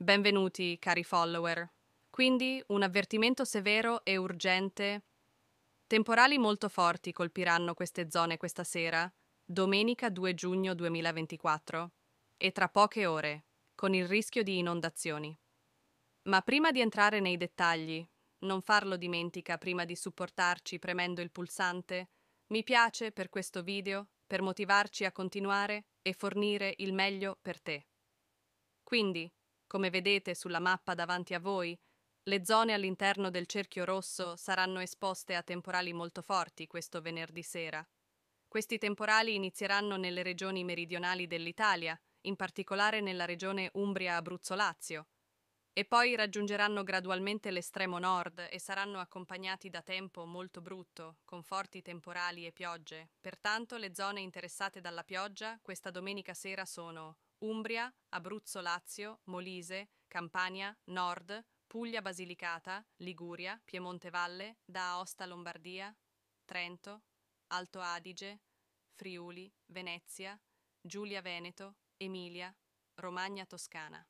Benvenuti, cari follower. Quindi un avvertimento severo e urgente. Temporali molto forti colpiranno queste zone questa sera, domenica 2 giugno 2024, e tra poche ore, con il rischio di inondazioni. Ma prima di entrare nei dettagli, non farlo dimentica prima di supportarci premendo il pulsante mi piace per questo video, per motivarci a continuare e fornire il meglio per te. Quindi, come vedete sulla mappa davanti a voi, le zone all'interno del cerchio rosso saranno esposte a temporali molto forti questo venerdì sera. Questi temporali inizieranno nelle regioni meridionali dell'Italia, in particolare nella regione Umbria-Abruzzo-Lazio, e poi raggiungeranno gradualmente l'estremo nord e saranno accompagnati da tempo molto brutto, con forti temporali e piogge. Pertanto le zone interessate dalla pioggia questa domenica sera sono Umbria, Abruzzo Lazio, Molise, Campania, Nord, Puglia Basilicata, Liguria, Piemonte Valle, da Aosta Lombardia, Trento, Alto Adige, Friuli, Venezia, Giulia Veneto, Emilia, Romagna Toscana.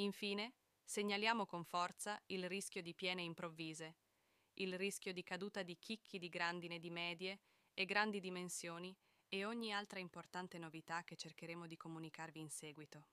Infine, Segnaliamo con forza il rischio di piene improvvise, il rischio di caduta di chicchi di grandine di medie e grandi dimensioni e ogni altra importante novità che cercheremo di comunicarvi in seguito.